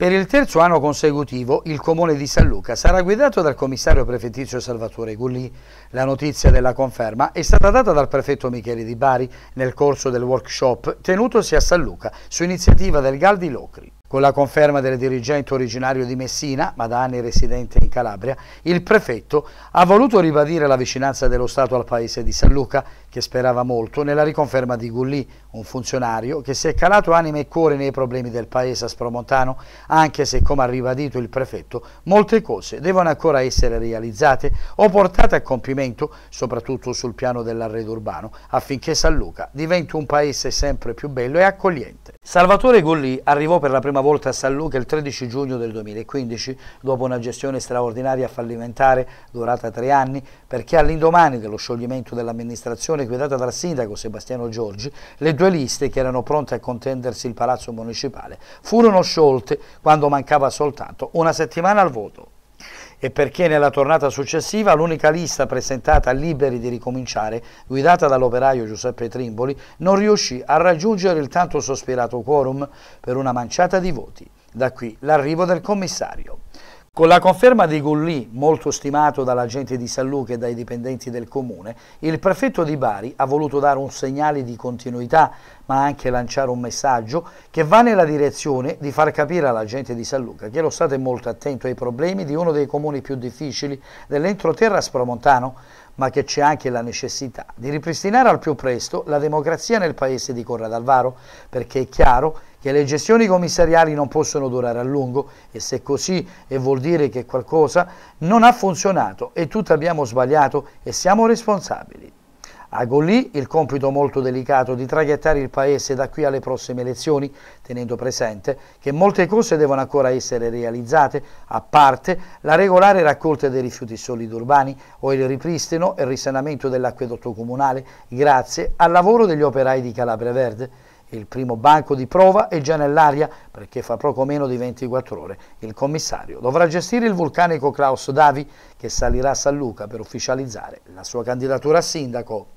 Per il terzo anno consecutivo il comune di San Luca sarà guidato dal commissario prefettizio Salvatore Gulli. La notizia della conferma è stata data dal prefetto Michele Di Bari nel corso del workshop tenutosi a San Luca su iniziativa del Gal di Locri. Con la conferma del dirigente originario di Messina, ma da anni residente in Calabria, il prefetto ha voluto ribadire la vicinanza dello Stato al paese di San Luca, che sperava molto, nella riconferma di Gullì, un funzionario che si è calato anima e cuore nei problemi del paese aspromontano, anche se, come ha ribadito il prefetto, molte cose devono ancora essere realizzate o portate a compimento, soprattutto sul piano dell'arredo urbano, affinché San Luca diventi un paese sempre più bello e accogliente. Salvatore Gulli arrivò per la prima volta a San Luca il 13 giugno del 2015, dopo una gestione straordinaria fallimentare durata tre anni, perché all'indomani dello scioglimento dell'amministrazione guidata dal sindaco Sebastiano Giorgi, le due liste che erano pronte a contendersi il palazzo municipale furono sciolte quando mancava soltanto una settimana al voto e perché nella tornata successiva l'unica lista presentata a Liberi di ricominciare, guidata dall'operaio Giuseppe Trimboli, non riuscì a raggiungere il tanto sospirato quorum per una manciata di voti. Da qui l'arrivo del commissario. Con la conferma di Gullì, molto stimato dalla gente di San Luca e dai dipendenti del comune, il prefetto di Bari ha voluto dare un segnale di continuità, ma anche lanciare un messaggio che va nella direzione di far capire alla gente di San Luca che lo Stato è molto attento ai problemi di uno dei comuni più difficili dell'entroterra spromontano, ma che c'è anche la necessità di ripristinare al più presto la democrazia nel paese di Corradalvaro, perché è chiaro che le gestioni commissariali non possono durare a lungo e se così e vuol dire che qualcosa non ha funzionato e tutti abbiamo sbagliato e siamo responsabili. A Gollì il compito molto delicato di traghettare il Paese da qui alle prossime elezioni, tenendo presente che molte cose devono ancora essere realizzate, a parte la regolare raccolta dei rifiuti solidi urbani o il ripristino e il risanamento dell'acquedotto comunale, grazie al lavoro degli operai di Calabria Verde. Il primo banco di prova è già nell'aria perché fa poco meno di 24 ore il commissario dovrà gestire il vulcanico Klaus Davi che salirà a San Luca per ufficializzare la sua candidatura a sindaco.